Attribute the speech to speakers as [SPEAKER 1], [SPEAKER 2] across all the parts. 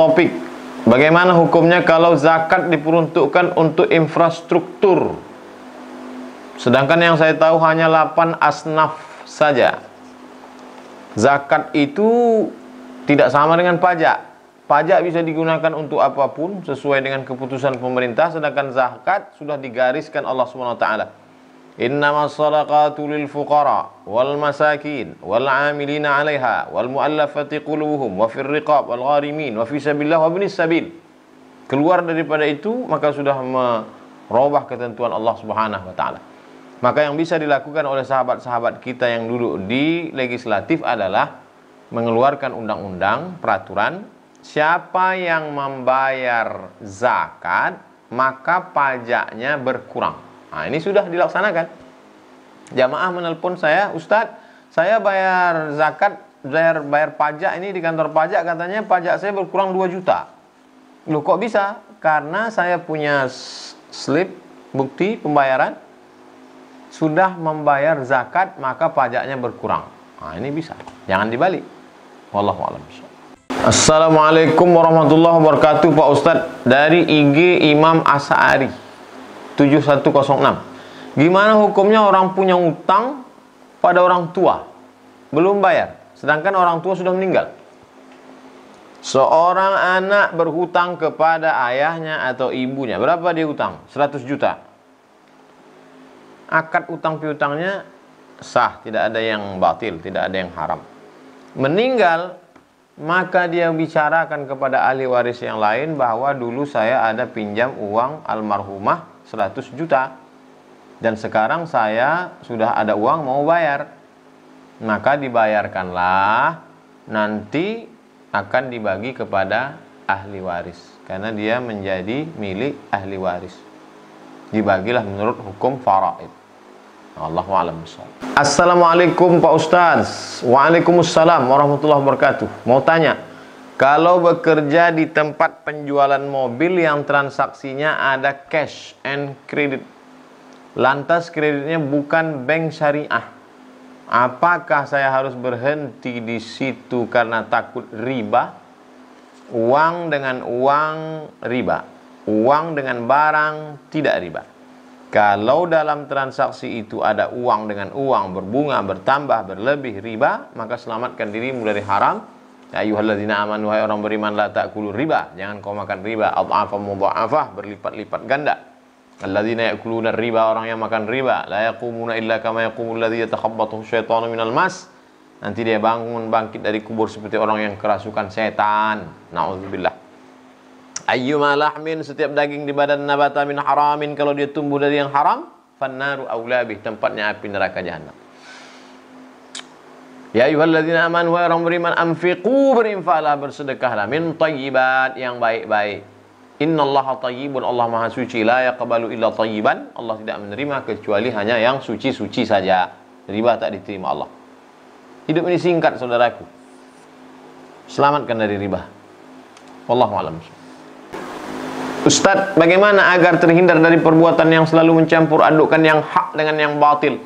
[SPEAKER 1] topik Bagaimana hukumnya kalau zakat diperuntukkan untuk infrastruktur Sedangkan yang saya tahu hanya 8 asnaf saja Zakat itu tidak sama dengan pajak Pajak bisa digunakan untuk apapun sesuai dengan keputusan pemerintah Sedangkan zakat sudah digariskan Allah SWT إنما الصدقات للفقراء والمساكين والعاملين عليها والمؤلفة قلوبهم وفي الرقاب والغارمين وفي سبيل الله وابن السبيل keluar daripada itu maka sudah merubah ketentuan Allah Subhanahu wa taala. Maka yang bisa dilakukan oleh sahabat-sahabat kita yang duduk di legislatif adalah mengeluarkan undang-undang, peraturan siapa yang membayar zakat maka pajaknya berkurang. Nah, ini sudah dilaksanakan. Jamaah menelpon saya, Ustadz, saya bayar zakat, bayar, bayar pajak ini di kantor pajak katanya pajak saya berkurang 2 juta. Loh kok bisa? Karena saya punya slip bukti pembayaran sudah membayar zakat maka pajaknya berkurang. Nah, ini bisa. Jangan dibalik. Wallahu a'lam Assalamualaikum warahmatullahi wabarakatuh Pak Ustadz dari IG Imam Asari. 7106. Gimana hukumnya orang punya utang pada orang tua? Belum bayar, sedangkan orang tua sudah meninggal. Seorang anak berhutang kepada ayahnya atau ibunya. Berapa dia hutang? 100 juta. Akad utang piutangnya sah, tidak ada yang batil, tidak ada yang haram. Meninggal, maka dia bicarakan kepada ahli waris yang lain bahwa dulu saya ada pinjam uang almarhumah 100 juta dan sekarang saya sudah ada uang mau bayar maka dibayarkanlah nanti akan dibagi kepada ahli waris karena dia menjadi milik ahli waris dibagilah menurut hukum faraid Allah Assalamualaikum Pak Ustaz Waalaikumsalam warahmatullahi wabarakatuh mau tanya kalau bekerja di tempat penjualan mobil yang transaksinya ada cash and credit, lantas kreditnya bukan bank syariah. Apakah saya harus berhenti di situ karena takut riba? Uang dengan uang riba, uang dengan barang tidak riba. Kalau dalam transaksi itu ada uang dengan uang berbunga, bertambah, berlebih riba, maka selamatkan dirimu dari haram Ya ayyuhalladzina amanu wahai orang beriman la ta'kulu riba, jangan kau makan riba, adhafa mudha'afah berlipat-lipat ganda. Alladzina ya'kuluna riba orang yang makan riba, la yaqumuna illa kama yaqumul ladzi yatakhabbathu syaitanu minal mas. Nanti dia bangun bangkit dari kubur seperti orang yang kerasukan setan. Nauzubillah. Ayyuma lahmin setiap daging di badan nabata min haramin kalau dia tumbuh dari yang haram, fannaru aula tempatnya api neraka jahanam. Ya ayyuhalladzina amanu wa beriman anfiqu berinfaklah bersedekahlah min thayyibat yang baik-baik. Innallaha thayyibun Allah Maha suci la yaqbalu illa thayyiban. Allah tidak menerima kecuali hanya yang suci-suci saja. Riba tak diterima Allah. Hidup ini singkat saudaraku. Selamatkan dari riba. Wallahu a'lam. Ustaz, bagaimana agar terhindar dari perbuatan yang selalu mencampur adukkan yang hak dengan yang batil?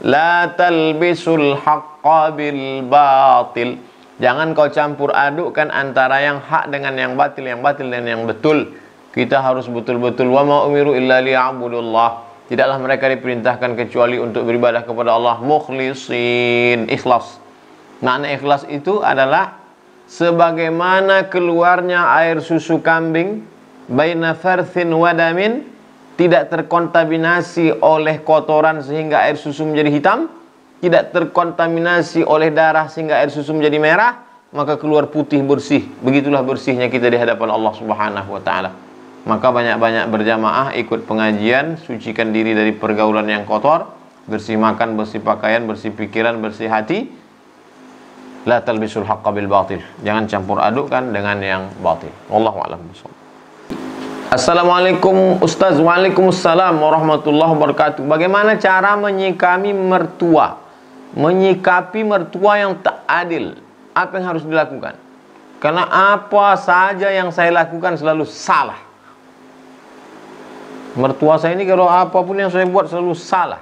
[SPEAKER 1] La talbisul haqqa bil batil. Jangan kau campur adukkan antara yang hak dengan yang batil, yang batil dan yang betul. Kita harus betul-betul wa ma umiru illa liya'budullah. Tidaklah mereka diperintahkan kecuali untuk beribadah kepada Allah mukhlisin, ikhlas. Makna ikhlas itu adalah sebagaimana keluarnya air susu kambing baina farthin wadamin tidak terkontaminasi oleh kotoran sehingga air susu menjadi hitam, tidak terkontaminasi oleh darah sehingga air susu menjadi merah, maka keluar putih bersih. Begitulah bersihnya kita di hadapan Allah Subhanahu wa taala. Maka banyak-banyak berjamaah ikut pengajian, sucikan diri dari pergaulan yang kotor, bersih makan, bersih pakaian, bersih pikiran, bersih hati. La talbisul haqqa bil batil. Jangan campur adukkan dengan yang batil. Wallahu a'lam bishawab. Assalamualaikum Ustaz Waalaikumsalam Warahmatullahi wabarakatuh Bagaimana cara menyikapi mertua Menyikapi mertua yang tak adil Apa yang harus dilakukan Karena apa saja yang saya lakukan selalu salah Mertua saya ini kalau apapun yang saya buat selalu salah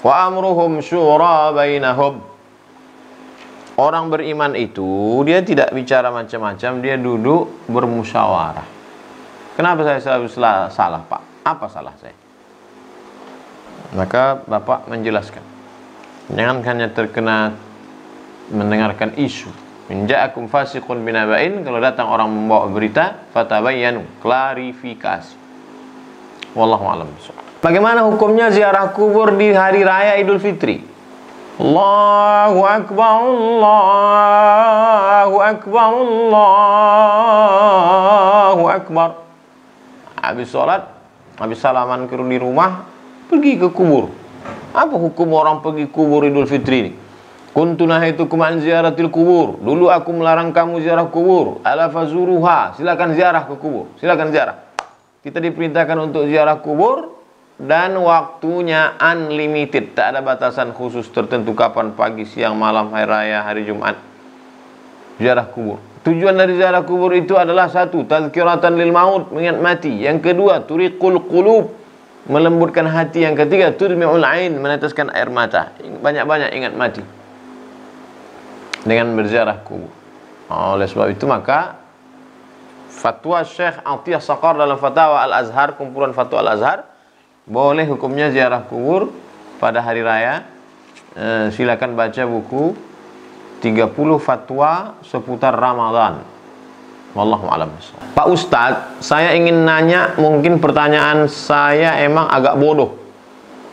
[SPEAKER 1] Wa amruhum syura bainahum Orang beriman itu dia tidak bicara macam-macam, dia duduk bermusyawarah. Kenapa saya selalu salah, Pak? Apa salah saya? Maka Bapak menjelaskan. Jangan hanya terkena mendengarkan isu. Minja'akum fasiqun binaba'in kalau datang orang membawa berita Fatabayanu. klarifikasi. Wallahu'alam. Bagaimana hukumnya ziarah kubur di hari raya Idul Fitri? Allahu akbar Allahu akbar Allahu akbar habis sholat habis salaman ke di rumah pergi ke kubur apa hukum orang pergi kubur Idul Fitri ini Kuntunah itu kuman ziaratil kubur. Dulu aku melarang kamu ziarah kubur. Ala fazuruha. Silakan ziarah ke kubur. Silakan ziarah. Kita diperintahkan untuk ziarah kubur dan waktunya unlimited. Tak ada batasan khusus tertentu kapan pagi, siang, malam, hari raya, hari Jumat. Ziarah kubur. Tujuan dari ziarah kubur itu adalah satu, tazkiratan lil maut, mengingat mati. Yang kedua, turiqul qulub, melembutkan hati. Yang ketiga, tudmi'ul ain, meneteskan air mata. Banyak-banyak ingat mati. Dengan berziarah kubur. Ah, oleh sebab itu maka fatwa Syekh Atiyah Sakar dalam fatwa Al-Azhar, kumpulan fatwa Al-Azhar, boleh hukumnya ziarah kubur pada hari raya. Eh, silakan baca buku 30 fatwa seputar Ramadan. Wallahu alam. Pak Ustadz, saya ingin nanya, mungkin pertanyaan saya emang agak bodoh.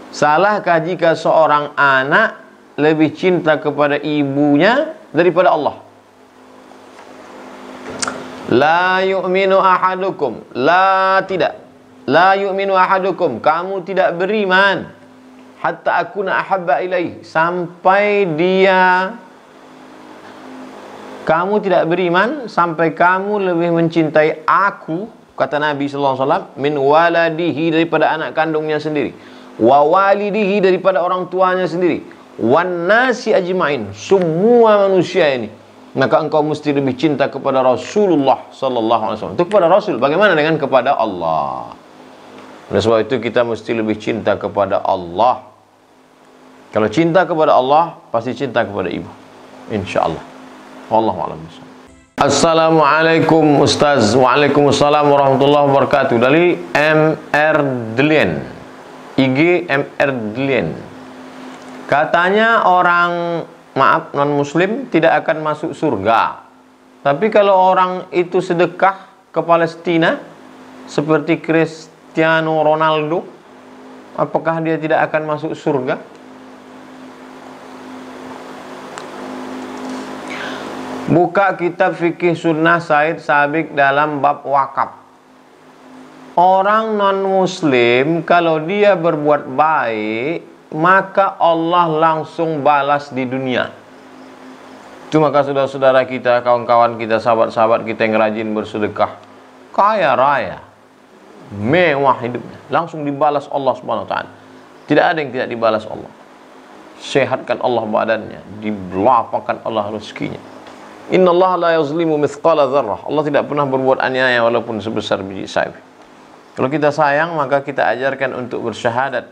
[SPEAKER 1] Salahkah jika seorang anak lebih cinta kepada ibunya daripada Allah? La yu'minu ahadukum. La tidak. La yu'minu ahadukum. Kamu tidak beriman. Hatta aku nak ahabba ilaih. Sampai dia kamu tidak beriman sampai kamu lebih mencintai aku, kata Nabi sallallahu alaihi wasallam, min waladihi daripada anak kandungnya sendiri, wa walidihi daripada orang tuanya sendiri, wan nasi ajmain, semua manusia ini. Maka engkau mesti lebih cinta kepada Rasulullah sallallahu alaihi wasallam. kepada Rasul, bagaimana dengan kepada Allah? Oleh sebab itu kita mesti lebih cinta kepada Allah. Kalau cinta kepada Allah, pasti cinta kepada ibu. Insya Allah. Wallahu alam Assalamualaikum Ustaz Waalaikumsalam warahmatullahi wabarakatuh Dari MR Delian IG MR Delian Katanya orang Maaf non muslim Tidak akan masuk surga Tapi kalau orang itu sedekah Ke Palestina Seperti Cristiano Ronaldo Apakah dia tidak akan masuk surga? Buka kitab fikih sunnah Said Sabik dalam bab wakaf. Orang non-muslim kalau dia berbuat baik, maka Allah langsung balas di dunia. cuma maka saudara-saudara kita, kawan-kawan kita, sahabat-sahabat kita yang rajin bersedekah, kaya raya, mewah hidupnya, langsung dibalas Allah swt Tidak ada yang tidak dibalas Allah sehatkan Allah badannya, Dibelapakan Allah rezekinya. Inna Allah la yazlimu mithqala dzarrah. Allah tidak pernah berbuat aniaya walaupun sebesar biji sawi. Kalau kita sayang maka kita ajarkan untuk bersyahadat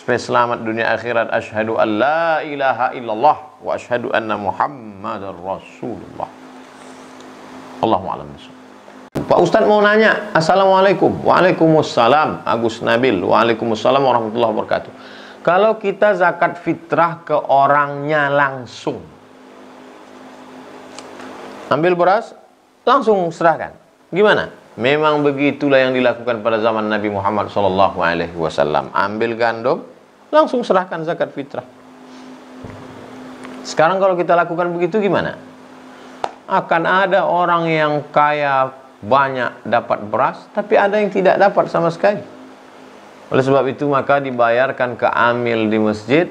[SPEAKER 1] supaya selamat dunia akhirat asyhadu an la ilaha illallah wa asyhadu anna muhammadar rasulullah. Allahu a'lam Pak Ustaz mau nanya, Assalamualaikum Waalaikumsalam Agus Nabil Waalaikumsalam warahmatullahi wabarakatuh Kalau kita zakat fitrah ke orangnya langsung Ambil beras, langsung serahkan. Gimana? Memang begitulah yang dilakukan pada zaman Nabi Muhammad SAW. Ambil gandum, langsung serahkan zakat fitrah. Sekarang kalau kita lakukan begitu gimana? Akan ada orang yang kaya banyak dapat beras, tapi ada yang tidak dapat sama sekali. Oleh sebab itu maka dibayarkan ke amil di masjid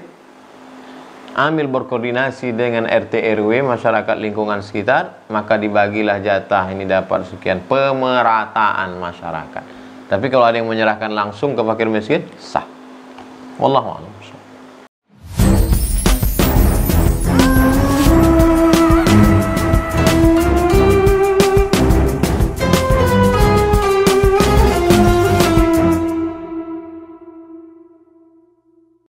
[SPEAKER 1] ambil berkoordinasi dengan RT RW masyarakat lingkungan sekitar maka dibagilah jatah ini dapat sekian pemerataan masyarakat tapi kalau ada yang menyerahkan langsung ke fakir miskin sah wallahu a'lam